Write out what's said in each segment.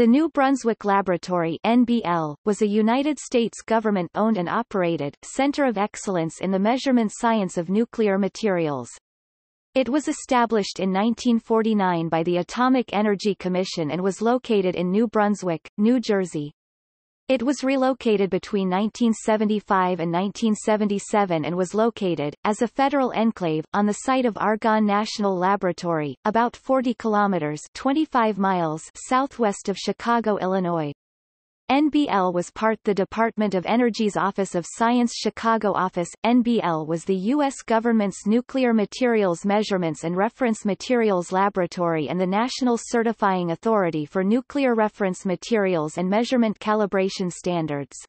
The New Brunswick Laboratory NBL, was a United States government-owned and operated, center of excellence in the measurement science of nuclear materials. It was established in 1949 by the Atomic Energy Commission and was located in New Brunswick, New Jersey. It was relocated between 1975 and 1977 and was located, as a federal enclave, on the site of Argonne National Laboratory, about 40 kilometers 25 miles southwest of Chicago, Illinois. NBL was part the Department of Energy's Office of Science Chicago office. NBL was the U.S. government's Nuclear Materials Measurements and Reference Materials Laboratory and the National Certifying Authority for Nuclear Reference Materials and Measurement Calibration Standards.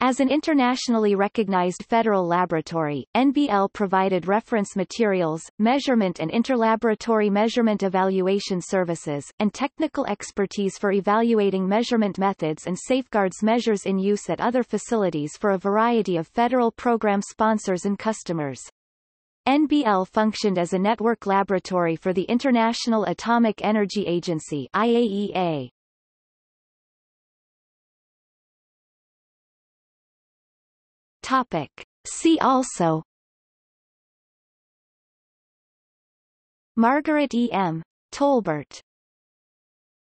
As an internationally recognized federal laboratory, NBL provided reference materials, measurement and interlaboratory measurement evaluation services, and technical expertise for evaluating measurement methods and safeguards measures in use at other facilities for a variety of federal program sponsors and customers. NBL functioned as a network laboratory for the International Atomic Energy Agency IAEA, Topic. See also Margaret E. M. Tolbert